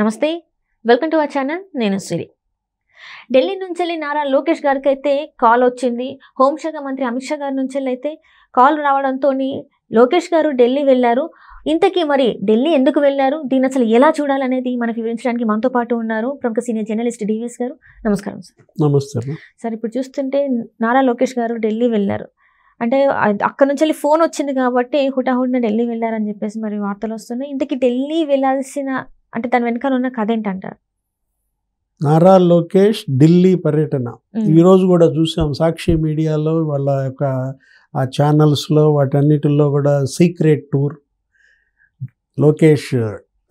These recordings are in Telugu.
నమస్తే వెల్కమ్ టు అవర్ ఛానల్ నేను సిరి ఢిల్లీ నుంచి వెళ్ళి నారా లోకేష్ గారికి అయితే కాల్ వచ్చింది హోంశాఖ మంత్రి అమిత్ షా గారి నుంచి అయితే కాల్ రావడంతో లోకేష్ గారు ఢిల్లీ వెళ్ళారు ఇంతకీ మరి ఢిల్లీ ఎందుకు వెళ్ళారు దీన్ని అసలు ఎలా చూడాలనేది మనకు వివరించడానికి మనతో పాటు ఉన్నారు ప్రముఖ సీనియర్ జర్నలిస్ట్ డివిఎస్ గారు నమస్కారం సార్ నమస్తే సార్ ఇప్పుడు చూస్తుంటే నారా లోకేష్ గారు ఢిల్లీ వెళ్ళారు అంటే అక్కడ నుంచి ఫోన్ వచ్చింది కాబట్టి హుటాహుటిన ఢిల్లీ వెళ్ళారని చెప్పేసి మరి వార్తలు వస్తున్నాయి ఇంతకీ ఢిల్లీ వెళ్ళాల్సిన అంటే దాని వెనకాల ఉన్న కథ ఏంటంటారు నారా లోకేష్ ఢిల్లీ పర్యటన ఈరోజు కూడా చూసాం సాక్షి మీడియాలో వాళ్ళ యొక్క ఆ ఛానల్స్లో వాటన్నిటిలో కూడా సీక్రెట్ టూర్ లోకేష్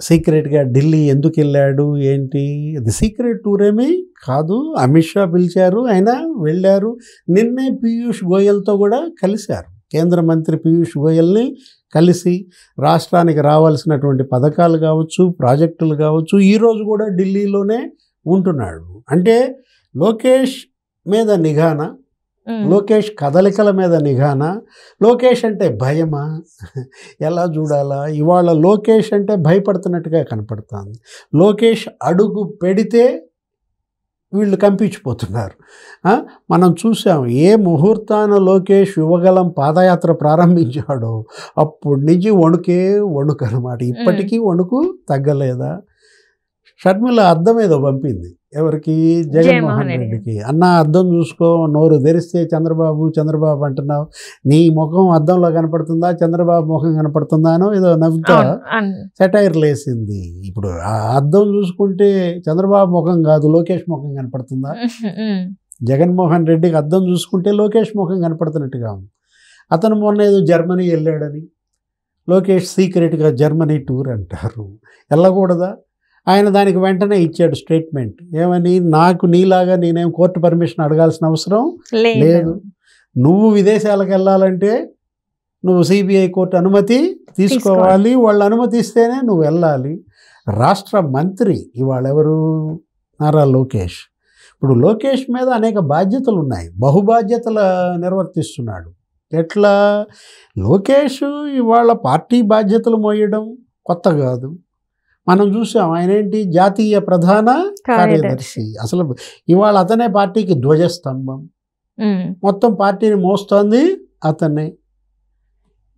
సీక్రెట్గా ఢిల్లీ ఎందుకు వెళ్ళాడు ఏంటి అది సీక్రెట్ టూర్ ఏమీ కాదు అమిత్ షా పిలిచారు ఆయన వెళ్ళారు నిన్నే పీయూష్ గోయల్తో కూడా కలిశారు కేంద్ర మంత్రి పీయూష్ గోయల్ని కలిసి రాష్ట్రానికి రావాల్సినటువంటి పథకాలు కావచ్చు ప్రాజెక్టులు కావచ్చు ఈరోజు కూడా ఢిల్లీలోనే ఉంటున్నాడు అంటే లోకేష్ మీద నిఘాన లోకేష్ కదలికల మీద నిఘాన లోకేష్ అంటే భయమా ఎలా చూడాలా ఇవాళ లోకేష్ అంటే భయపడుతున్నట్టుగా కనపడుతుంది లోకేష్ అడుగు పెడితే వీళ్ళు కంపించిపోతున్నారు మనం చూసాం ఏ ముహూర్తాన లోకేష్ యువగలం పాదయాత్ర ప్రారంభించాడో అప్పటి నుంచి వణుకే వణుకు అనమాట ఇప్పటికీ వణుకు తగ్గలేదా షర్మిల అద్దం ఏదో పంపింది ఎవరికి జగన్మోహన్ రెడ్డికి అన్న అద్దం చూసుకో నోరు తెరిస్తే చంద్రబాబు చంద్రబాబు అంటున్నావు నీ ముఖం అద్దంలో కనపడుతుందా చంద్రబాబు ముఖం కనపడుతుందానో ఏదో నవ్వుతా సెటైర్ లేసింది ఇప్పుడు ఆ అద్దం చూసుకుంటే చంద్రబాబు ముఖం కాదు లోకేష్ ముఖం కనపడుతుందా జగన్మోహన్ రెడ్డికి అద్దం చూసుకుంటే లోకేష్ ముఖం కనపడుతున్నట్టుగా ఉంది అతను మొన్న ఏదో జర్మనీ వెళ్ళాడని లోకేష్ సీక్రెట్గా జర్మనీ టూర్ అంటారు వెళ్ళకూడదా ఆయన దానికి వెంటనే ఇచ్చాడు స్టేట్మెంట్ ఏమని నాకు నీలాగా నేనేం కోర్టు పర్మిషన్ అడగాల్సిన అవసరం లేదు నువ్వు విదేశాలకు వెళ్ళాలంటే నువ్వు సిబిఐ కోర్టు అనుమతి తీసుకోవాలి వాళ్ళు అనుమతిస్తేనే నువ్వు వెళ్ళాలి రాష్ట్ర మంత్రి ఇవాళ ఎవరు నారా లోకేష్ ఇప్పుడు లోకేష్ మీద అనేక బాధ్యతలు ఉన్నాయి బహుబాధ్యతలు నిర్వర్తిస్తున్నాడు ఎట్లా లోకేష్ ఇవాళ పార్టీ బాధ్యతలు మోయడం కొత్త కాదు మనం చూసాం ఆయన ఏంటి జాతీయ ప్రధాన కార్యదర్శి అసలు ఇవాళ అతనే పార్టీకి ధ్వజస్తంభం మొత్తం పార్టీని మోస్తోంది అతనే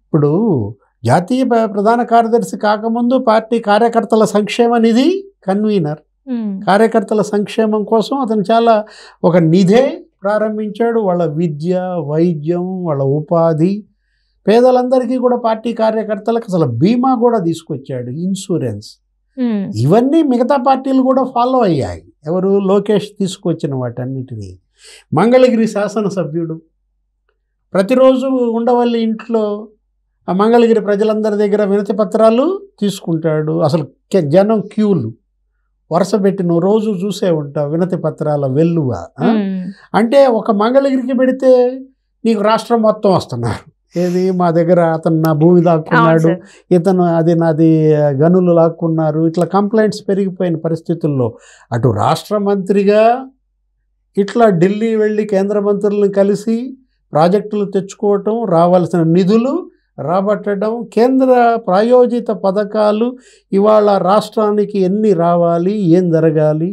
ఇప్పుడు జాతీయ ప్రధాన కార్యదర్శి కాకముందు పార్టీ కార్యకర్తల సంక్షేమ నిధి కన్వీనర్ కార్యకర్తల సంక్షేమం కోసం అతను చాలా ఒక నిధే ప్రారంభించాడు వాళ్ళ విద్య వైద్యం వాళ్ళ ఉపాధి పేదలందరికీ కూడా పార్టీ కార్యకర్తలకు అసలు బీమా కూడా తీసుకొచ్చాడు ఇన్సూరెన్స్ ఇవన్నీ మిగతా పార్టీలు కూడా ఫాలో అయ్యాయి ఎవరు లోకేష్ తీసుకొచ్చిన వాటన్నిటినీ మంగళగిరి శాసనసభ్యుడు ప్రతిరోజు ఉండవల్లి ఇంట్లో ఆ మంగళగిరి ప్రజలందరి దగ్గర వినతి పత్రాలు తీసుకుంటాడు అసలు జనం క్యూలు వరుస పెట్టిన రోజు చూసే ఉంటావు వినతి పత్రాల వెల్లువ అంటే ఒక మంగళగిరికి పెడితే నీకు రాష్ట్రం మొత్తం వస్తున్నారు ఏది మా దగ్గర అతను నా భూమి దాక్కున్నాడు ఇతను అది నాది గనులు లాక్కున్నారు ఇట్లా కంప్లైంట్స్ పెరిగిపోయిన పరిస్థితుల్లో అటు రాష్ట్ర మంత్రిగా ఇట్లా ఢిల్లీ వెళ్ళి కేంద్ర మంత్రులను కలిసి ప్రాజెక్టులు తెచ్చుకోవటం రావాల్సిన నిధులు రాబట్టడం కేంద్ర ప్రాయోజిత పథకాలు ఇవాళ రాష్ట్రానికి ఎన్ని రావాలి ఏం జరగాలి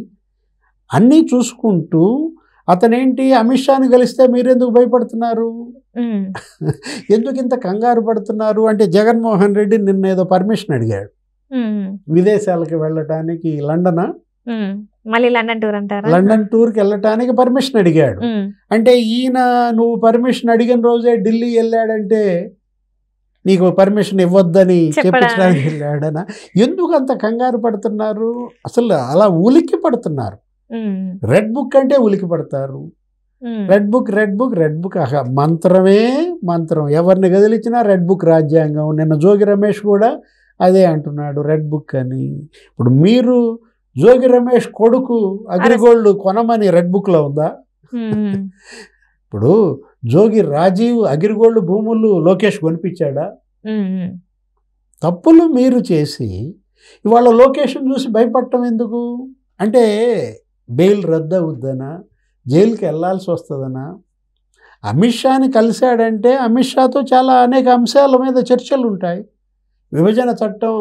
అన్నీ చూసుకుంటూ అతనేంటి అమిత్ షాని కలిస్తే మీరెందుకు భయపడుతున్నారు ఎందుకు ఇంత కంగారు పడుతున్నారు అంటే జగన్మోహన్ రెడ్డి నిన్న ఏదో పర్మిషన్ అడిగాడు విదేశాలకు వెళ్ళటానికి లండన్ మళ్ళీ లండన్ టూర్ అంటారు లండన్ వెళ్ళటానికి పర్మిషన్ అడిగాడు అంటే ఈయన నువ్వు పర్మిషన్ అడిగిన రోజే ఢిల్లీ వెళ్ళాడంటే నీకు పర్మిషన్ ఇవ్వద్దని చెప్పడానికి వెళ్ళాడనా ఎందుకు అంత కంగారు పడుతున్నారు అసలు అలా ఉలిక్కి పడుతున్నారు రెడ్ బుక్ అంటే ఉలికి పడతారు red book red book red book మంత్రమే మంత్రం ఎవరిని కదిలించినా రెడ్ బుక్ రాజ్యాంగం నిన్న జోగి రమేష్ కూడా అదే అంటున్నాడు రెడ్ బుక్ అని ఇప్పుడు మీరు జోగి రమేష్ కొడుకు అగ్రిగోల్డ్ కొనమని రెడ్ బుక్లో ఉందా ఇప్పుడు జోగి రాజీవ్ అగ్రిగోల్డ్ భూములు లోకేష్ కొనిపించాడా తప్పులు మీరు చేసి ఇవాళ లోకేషన్ చూసి భయపడటం ఎందుకు అంటే బెయిల్ రద్దు అవుద్దనా జైలుకి వెళ్ళాల్సి వస్తుందనా అమిత్ షాని కలిశాడంటే అమిత్ షాతో చాలా అనేక అంశాల మీద చర్చలు ఉంటాయి విభజన చట్టం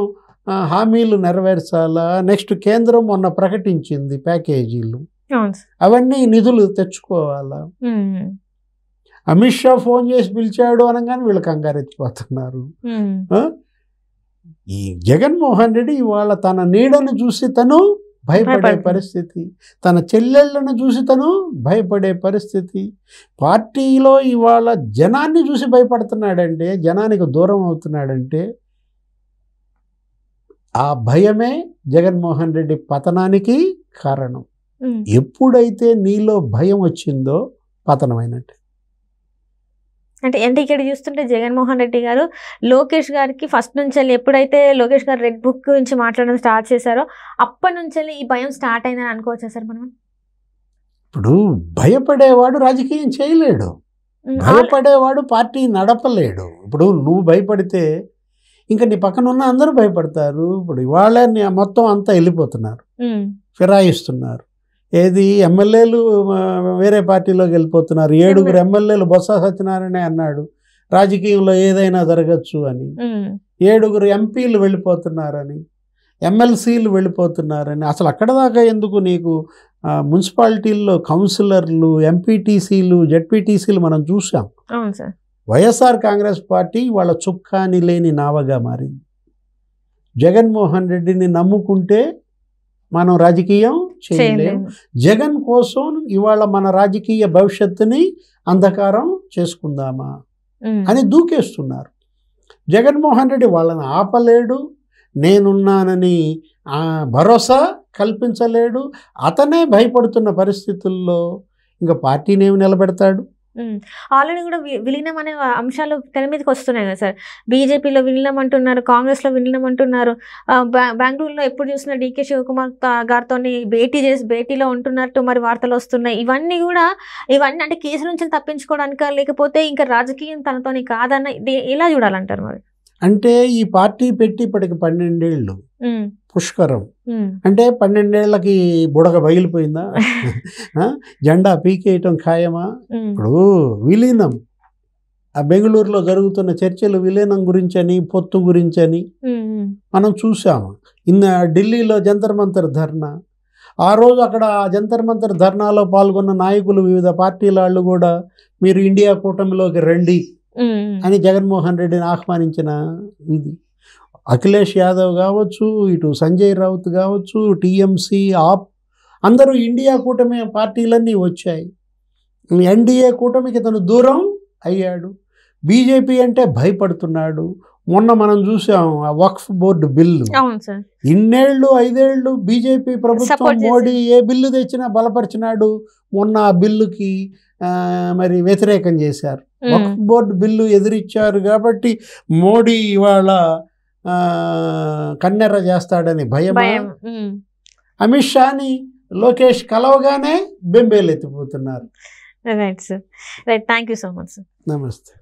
హామీలు నెరవేర్చాలా నెక్స్ట్ కేంద్రం మొన్న ప్రకటించింది ప్యాకేజీలు అవన్నీ నిధులు తెచ్చుకోవాలా అమిత్ షా ఫోన్ చేసి పిలిచాడు అనగానే వీళ్ళు కంగారెత్తిపోతున్నారు ఈ జగన్మోహన్ రెడ్డి ఇవాళ తన నీడను చూసి తను భయపడే పరిస్థితి తన చెల్లెళ్ళను చూసి తను భయపడే పరిస్థితి పార్టీలో ఇవాళ జనాన్ని చూసి భయపడుతున్నాడంటే జనానికి దూరం అవుతున్నాడంటే ఆ భయమే జగన్మోహన్ రెడ్డి పతనానికి కారణం ఎప్పుడైతే నీలో భయం వచ్చిందో పతనమైనట్టు అంటే అంటే ఇక్కడ చూస్తుంటే జగన్మోహన్ రెడ్డి గారు లోకేష్ గారికి ఫస్ట్ నుంచి ఎప్పుడైతే లోకేష్ గారు రెడ్ బుక్ గురించి మాట్లాడడం స్టార్ట్ చేశారో అప్పటి నుంచి ఈ భయం స్టార్ట్ అయిందని అనుకోవచ్చా సార్ మనం ఇప్పుడు భయపడేవాడు రాజకీయం చేయలేడు భయపడేవాడు పార్టీ నడపలేడు ఇప్పుడు నువ్వు భయపడితే ఇంకా నీ పక్కన ఉన్న అందరూ భయపడతారు ఇప్పుడు ఇవాళ మొత్తం అంతా వెళ్ళిపోతున్నారు ఫిరాయిస్తున్నారు ఏది ఎమ్మెల్యేలు వేరే పార్టీలోకి వెళ్ళిపోతున్నారు ఏడుగురు ఎమ్మెల్యేలు బొత్స సత్యనారాయణ అన్నాడు రాజకీయంలో ఏదైనా జరగచ్చు అని ఏడుగురు ఎంపీలు వెళ్ళిపోతున్నారని ఎమ్మెల్సీలు వెళ్ళిపోతున్నారని అసలు అక్కడ దాకా ఎందుకు నీకు మున్సిపాలిటీల్లో కౌన్సిలర్లు ఎంపీటీసీలు జెడ్పీటీసీలు మనం చూసాం వైఎస్ఆర్ కాంగ్రెస్ పార్టీ వాళ్ళ చుక్కాని లేని నావగా మారింది జగన్మోహన్ రెడ్డిని నమ్ముకుంటే మనం రాజకీయం చేయలేము జగన్ కోసం ఇవాళ మన రాజకీయ భవిష్యత్తుని అంధకారం చేసుకుందామా అని దూకేస్తున్నారు జగన్మోహన్ రెడ్డి వాళ్ళని ఆపలేడు నేనున్నానని భరోసా కల్పించలేడు అతనే భయపడుతున్న పరిస్థితుల్లో ఇంకా పార్టీని ఏమి నిలబెడతాడు ఆల్రెడీ కూడా విలీనం అనే అంశాలు తెర మీదకి వస్తున్నాయి కదా సార్ బీజేపీలో విలీనం అంటున్నారు కాంగ్రెస్లో విలీనం అంటున్నారు బెంగళూరులో ఎప్పుడు చూసినా డీకే శివకుమార్ గారితో భేటీ చేసి భేటీలో ఉంటున్నట్టు మరి వార్తలు వస్తున్నాయి ఇవన్నీ కూడా ఇవన్నీ అంటే కేసు నుంచి తప్పించుకోవడానిక లేకపోతే ఇంకా రాజకీయం తనతోని కాదన్న ఇలా చూడాలంటారు మరి అంటే ఈ పార్టీ పెట్టి ఇప్పటికి పన్నెండేళ్ళు పుష్కరం అంటే పన్నెండేళ్లకి బుడగ బగిలిపోయిందా జెండా పీకేయటం ఖాయమా ఇప్పుడు విలీనం ఆ బెంగళూరులో జరుగుతున్న చర్చలు విలీనం గురించని పొత్తు గురించని మనం చూసాము ఇన్న ఢిల్లీలో జంతర్ మంతర్ ధర్నా ఆ రోజు అక్కడ జంతర్ మంతర్ ధర్నాలో పాల్గొన్న నాయకులు వివిధ పార్టీల వాళ్ళు కూడా మీరు ఇండియా కూటమిలోకి రండి అని జగన్మోహన్ రెడ్డిని ఆహ్వానించిన ఇది అఖిలేష్ యాదవ్ కావచ్చు ఇటు సంజయ్ రౌత్ కావచ్చు టీఎంసీ ఆప్ అందరూ ఇండియా కూటమి పార్టీలన్నీ వచ్చాయి ఎన్డీఏ కూటమికి తను దూరం అయ్యాడు బీజేపీ అంటే భయపడుతున్నాడు మొన్న మనం చూసాం ఆ వక్ఫ్ బోర్డు బిల్లు ఇన్నేళ్లు ఐదేళ్లు బీజేపీ ప్రభుత్వం మోడీ ఏ బిల్లు తెచ్చినా బలపరిచినాడు మొన్న ఆ బిల్లుకి మరి వ్యతిరేకం చేశారు వక్ఫ్ బోర్డు బిల్లు ఎదురిచ్చారు కాబట్టి మోడీ ఇవాళ కన్నెర్ర చేస్తాడని భయం అమిత్ షాని లోకేష్ కలవగానే బెంబేలు ఎత్తిపోతున్నారు right sir right thank you so much sir నమస్తే